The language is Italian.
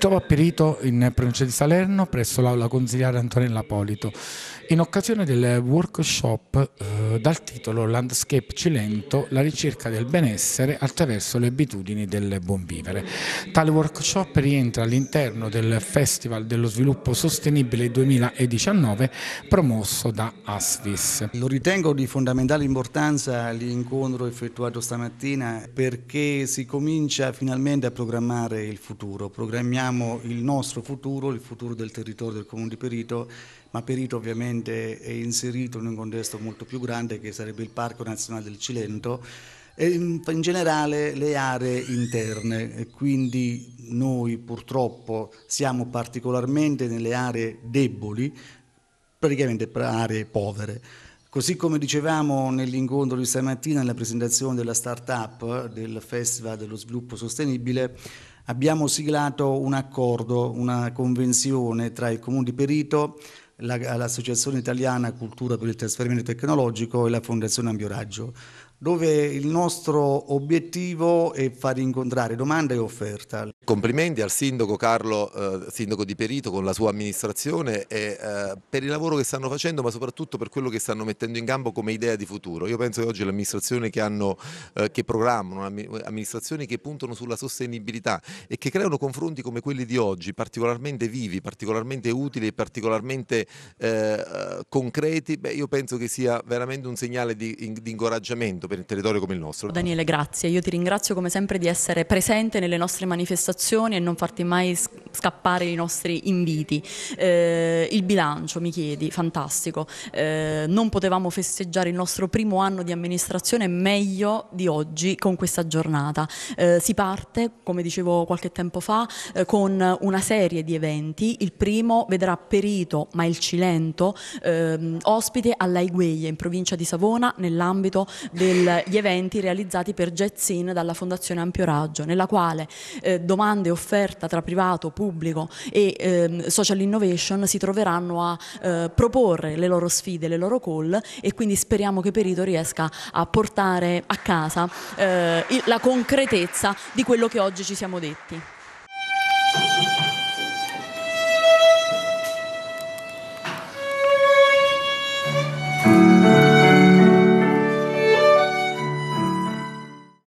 trovo a Perito, in provincia di Salerno, presso l'aula consigliera Antonella Polito, in occasione del workshop eh, dal titolo Landscape Cilento, la ricerca del benessere attraverso le abitudini del buon vivere. Tale workshop rientra all'interno del Festival dello Sviluppo Sostenibile 2019 promosso da ASVIS. Lo ritengo di fondamentale importanza l'incontro effettuato stamattina perché si comincia finalmente a programmare il futuro. Programmiamo il nostro futuro, il futuro del territorio del Comune di Perito, ma Perito ovviamente è inserito in un contesto molto più grande grande che sarebbe il Parco Nazionale del Cilento e in, in generale le aree interne, quindi noi purtroppo siamo particolarmente nelle aree deboli, praticamente aree povere. Così come dicevamo nell'incontro di stamattina, nella presentazione della start-up del Festival dello Sviluppo Sostenibile, abbiamo siglato un accordo, una convenzione tra il Comune di Perito, l'Associazione Italiana Cultura per il Trasferimento Tecnologico e la Fondazione Ambioraggio dove il nostro obiettivo è far incontrare domanda e offerta. Complimenti al sindaco Carlo, eh, sindaco di Perito, con la sua amministrazione e, eh, per il lavoro che stanno facendo ma soprattutto per quello che stanno mettendo in campo come idea di futuro. Io penso che oggi le amministrazioni che, eh, che programmano, amministrazioni che puntano sulla sostenibilità e che creano confronti come quelli di oggi, particolarmente vivi, particolarmente utili e particolarmente eh, eh, concreti, beh, io penso che sia veramente un segnale di, di incoraggiamento per il territorio come il nostro. Daniele, grazie. Io ti ringrazio come sempre di essere presente nelle nostre manifestazioni e non farti mai scappare i nostri inviti. Eh, il bilancio, mi chiedi, fantastico. Eh, non potevamo festeggiare il nostro primo anno di amministrazione meglio di oggi con questa giornata. Eh, si parte, come dicevo qualche tempo fa, eh, con una serie di eventi. Il primo vedrà perito, ma il Cilento, ehm, ospite all'Aigueia in provincia di Savona nell'ambito del il, gli eventi realizzati per Jetsin dalla Fondazione Ampio Raggio, nella quale eh, domande e offerta tra privato, pubblico e eh, social innovation si troveranno a eh, proporre le loro sfide, le loro call e quindi speriamo che Perito riesca a portare a casa eh, la concretezza di quello che oggi ci siamo detti.